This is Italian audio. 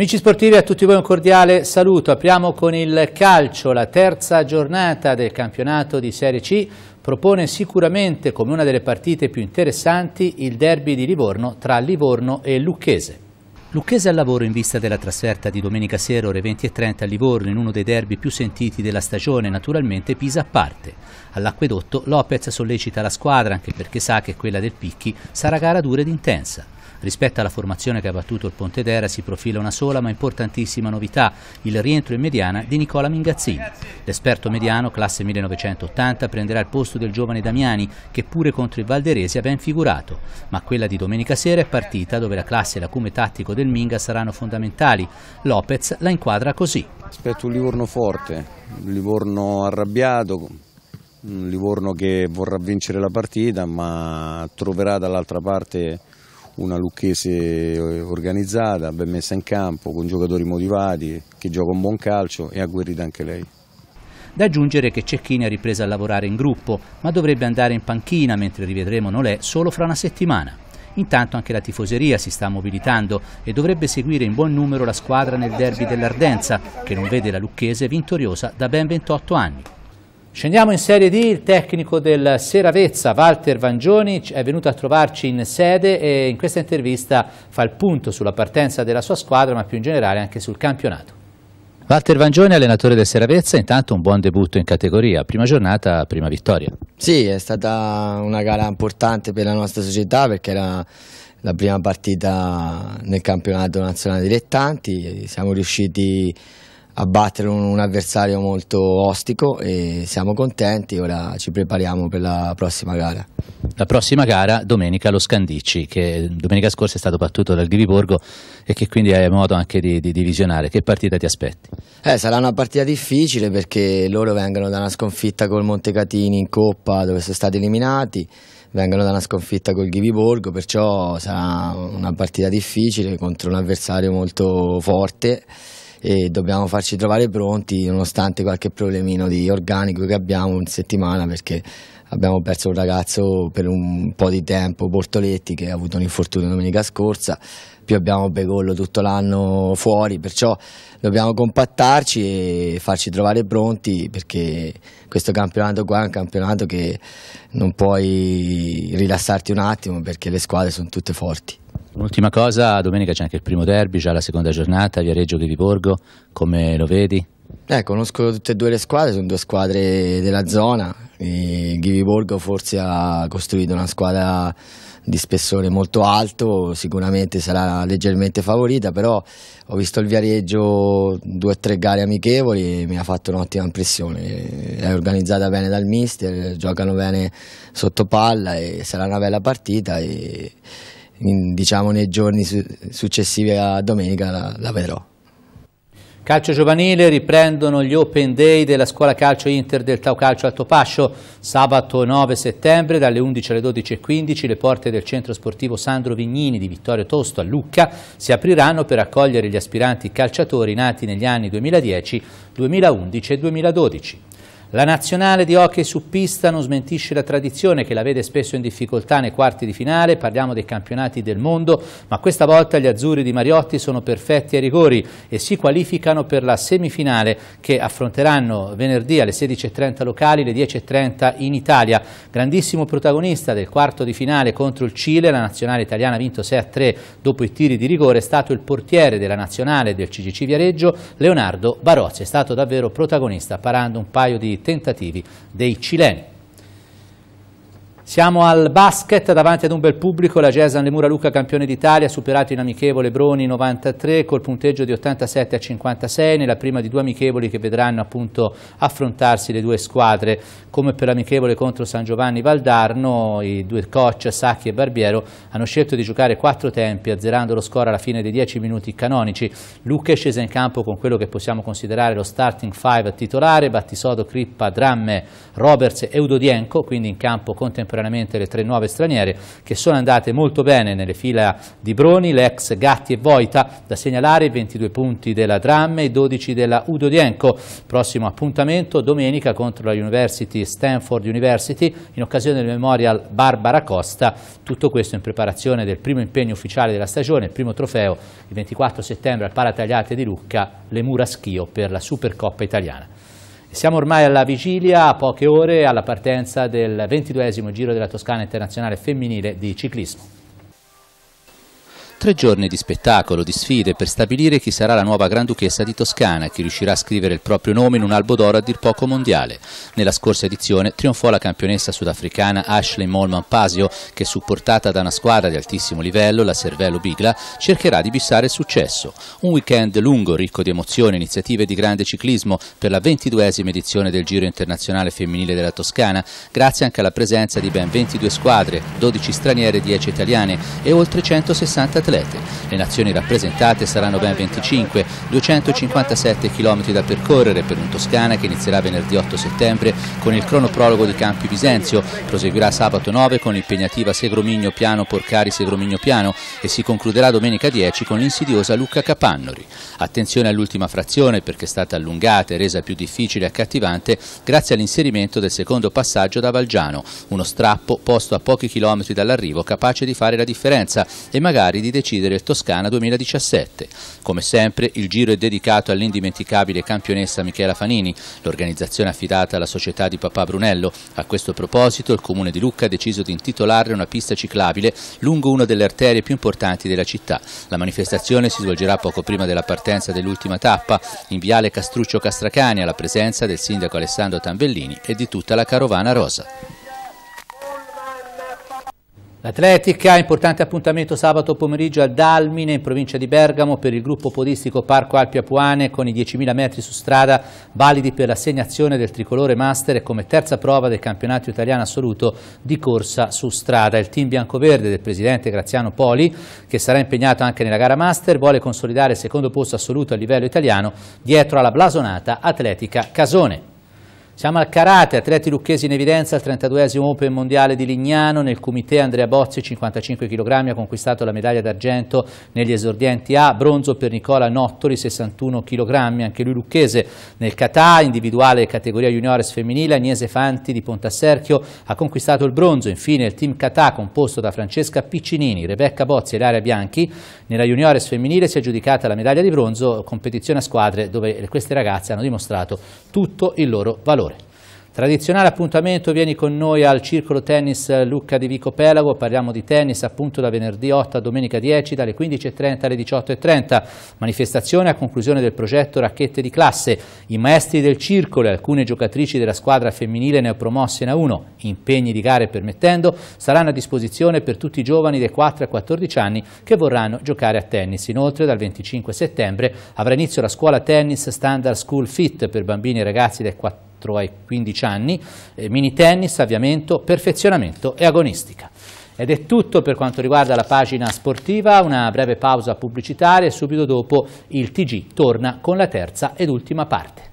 Amici sportivi, a tutti voi un cordiale saluto. Apriamo con il calcio. La terza giornata del campionato di Serie C propone sicuramente come una delle partite più interessanti il derby di Livorno tra Livorno e Lucchese. Lucchese al lavoro in vista della trasferta di domenica sera ore 20.30 a Livorno in uno dei derby più sentiti della stagione, naturalmente Pisa a parte. All'acquedotto Lopez sollecita la squadra anche perché sa che quella del Picchi sarà gara dura ed intensa. Rispetto alla formazione che ha battuto il Pontedera si profila una sola ma importantissima novità, il rientro in mediana di Nicola Mingazzini. L'esperto mediano, classe 1980, prenderà il posto del giovane Damiani che pure contro il Valderese ha ben figurato, ma quella di domenica sera è partita dove la classe e l'acume tattico del Minga saranno fondamentali. Lopez la inquadra così. Aspetto un Livorno forte, un Livorno arrabbiato, un Livorno che vorrà vincere la partita ma troverà dall'altra parte una lucchese eh, organizzata, ben messa in campo, con giocatori motivati, che gioca un buon calcio e agguerrita anche lei. Da aggiungere che Cecchini ha ripreso a lavorare in gruppo, ma dovrebbe andare in panchina mentre rivedremo Nolè solo fra una settimana. Intanto anche la tifoseria si sta mobilitando e dovrebbe seguire in buon numero la squadra nel derby dell'Ardenza, che non vede la Lucchese vittoriosa da ben 28 anni. Scendiamo in Serie D, il tecnico del Seravezza, Walter Vangioni, è venuto a trovarci in sede e in questa intervista fa il punto sulla partenza della sua squadra, ma più in generale anche sul campionato. Walter Vangioni, allenatore del Seravezza, intanto un buon debutto in categoria, prima giornata, prima vittoria. Sì, è stata una gara importante per la nostra società perché era la prima partita nel campionato nazionale dilettanti, siamo riusciti a a battere un, un avversario molto ostico e siamo contenti, ora ci prepariamo per la prossima gara. La prossima gara domenica lo Scandicci, che domenica scorsa è stato battuto dal Ghiviborgo e che quindi hai modo anche di, di, di Che partita ti aspetti? Eh, sarà una partita difficile perché loro vengono da una sconfitta col Montecatini in Coppa dove sono stati eliminati, vengono da una sconfitta col Ghiviborgo, perciò sarà una partita difficile contro un avversario molto forte e dobbiamo farci trovare pronti nonostante qualche problemino di organico che abbiamo in settimana perché abbiamo perso un ragazzo per un po' di tempo, Bortoletti, che ha avuto un infortunio domenica scorsa, più abbiamo Begollo tutto l'anno fuori, perciò dobbiamo compattarci e farci trovare pronti perché questo campionato qua è un campionato che non puoi rilassarti un attimo perché le squadre sono tutte forti. Un'ultima cosa, domenica c'è anche il primo derby, già la seconda giornata, Viareggio Borgo, come lo vedi? Eh, conosco tutte e due le squadre, sono due squadre della zona, Ghivi Borgo forse ha costruito una squadra di spessore molto alto, sicuramente sarà leggermente favorita, però ho visto il Viareggio due o tre gare amichevoli e mi ha fatto un'ottima impressione, è organizzata bene dal mister, giocano bene sotto palla e sarà una bella partita. E in, diciamo nei giorni su, successivi a domenica la, la vedrò. Calcio giovanile riprendono gli open day della scuola calcio Inter del Tau Calcio Alto Pascio. Sabato 9 settembre dalle 11 alle 12.15 le porte del centro sportivo Sandro Vignini di Vittorio Tosto a Lucca si apriranno per accogliere gli aspiranti calciatori nati negli anni 2010, 2011 e 2012. La nazionale di hockey su pista non smentisce la tradizione che la vede spesso in difficoltà nei quarti di finale, parliamo dei campionati del mondo, ma questa volta gli azzurri di Mariotti sono perfetti ai rigori e si qualificano per la semifinale che affronteranno venerdì alle 16.30 locali, alle 10.30 in Italia. Grandissimo protagonista del quarto di finale contro il Cile, la nazionale italiana ha vinto 6-3 dopo i tiri di rigore, è stato il portiere della nazionale del CGC Viareggio, Leonardo Barozzi, è stato davvero protagonista parando un paio di tentativi dei cileni. Siamo al basket davanti ad un bel pubblico, la Gesan Lemura Luca campione d'Italia, ha superato in amichevole Broni 93 col punteggio di 87 a 56 nella prima di due amichevoli che vedranno appunto affrontarsi le due squadre. Come per l'amichevole contro San Giovanni Valdarno, i due coach Sacchi e Barbiero hanno scelto di giocare quattro tempi azzerando lo score alla fine dei 10 minuti canonici. Luca è scesa in campo con quello che possiamo considerare lo starting five titolare, Battisodo, Crippa, Dramme, Roberts e Udodienko, quindi in campo contemporaneamente contemporaneamente le tre nuove straniere che sono andate molto bene nelle fila di Broni, l'ex Gatti e Voita da segnalare, 22 punti della Dramme e 12 della Udodienko. Prossimo appuntamento domenica contro la University Stanford University in occasione del Memorial Barbara Costa, tutto questo in preparazione del primo impegno ufficiale della stagione, il primo trofeo il 24 settembre al Paratagliate di Lucca, le mura schio per la Supercoppa italiana. Siamo ormai alla vigilia, a poche ore, alla partenza del 22 Giro della Toscana Internazionale Femminile di Ciclismo. Tre giorni di spettacolo, di sfide per stabilire chi sarà la nuova Granduchessa di Toscana, chi riuscirà a scrivere il proprio nome in un albo d'oro a dir poco mondiale. Nella scorsa edizione trionfò la campionessa sudafricana Ashley Molman Pasio, che supportata da una squadra di altissimo livello, la Cervello Bigla, cercherà di bissare il successo. Un weekend lungo, ricco di emozioni iniziative di grande ciclismo per la ventiduesima edizione del Giro Internazionale Femminile della Toscana, grazie anche alla presenza di ben 22 squadre, 12 straniere e 10 italiane e oltre 163 atlete. Le nazioni rappresentate saranno ben 25, 257 km da percorrere per un Toscana che inizierà venerdì 8 settembre con il cronoprologo di Campi Bisenzio, proseguirà sabato 9 con l'impegnativa Segromigno Piano Porcari Segromigno Piano e si concluderà domenica 10 con l'insidiosa Lucca Capannori. Attenzione all'ultima frazione perché è stata allungata e resa più difficile e accattivante grazie all'inserimento del secondo passaggio da Valgiano, uno strappo posto a pochi chilometri dall'arrivo capace di fare la differenza e magari di decidere il Toscana 2017. Come sempre il giro è dedicato all'indimenticabile campionessa Michela Fanini, l'organizzazione affidata alla società di Papà Brunello. A questo proposito il comune di Lucca ha deciso di intitolarle una pista ciclabile lungo una delle arterie più importanti della città. La manifestazione si svolgerà poco prima della partenza dell'ultima tappa in viale Castruccio Castracani alla presenza del sindaco Alessandro Tambellini e di tutta la carovana rosa. L'atletica, importante appuntamento sabato pomeriggio a Dalmine in provincia di Bergamo per il gruppo podistico Parco Alpi Apuane con i 10.000 metri su strada validi per l'assegnazione del tricolore master e come terza prova del campionato italiano assoluto di corsa su strada. Il team biancoverde del presidente Graziano Poli, che sarà impegnato anche nella gara master, vuole consolidare il secondo posto assoluto a livello italiano dietro alla blasonata atletica Casone. Siamo al karate, atleti lucchesi in evidenza al 32esimo Open Mondiale di Lignano, nel comité Andrea Bozzi, 55 kg, ha conquistato la medaglia d'argento negli esordienti A, bronzo per Nicola Nottoli, 61 kg, anche lui lucchese. Nel kata, individuale categoria juniores femminile, Agnese Fanti di Pontasserchio ha conquistato il bronzo. Infine il team kata, composto da Francesca Piccinini, Rebecca Bozzi e Laria Bianchi, nella juniores femminile si è giudicata la medaglia di bronzo, competizione a squadre dove queste ragazze hanno dimostrato tutto il loro valore. Tradizionale appuntamento, vieni con noi al Circolo Tennis Lucca di Vico Pelago, parliamo di tennis appunto da venerdì 8 a domenica 10 dalle 15.30 alle 18.30, manifestazione a conclusione del progetto Racchette di classe, i maestri del Circolo e alcune giocatrici della squadra femminile neopromosse in a 1, impegni di gare permettendo, saranno a disposizione per tutti i giovani dai 4 ai 14 anni che vorranno giocare a tennis. Inoltre dal 25 settembre avrà inizio la scuola tennis Standard School Fit per bambini e ragazzi dai 14 ai 15 anni, eh, mini tennis, avviamento, perfezionamento e agonistica. Ed è tutto per quanto riguarda la pagina sportiva, una breve pausa pubblicitaria e subito dopo il TG torna con la terza ed ultima parte.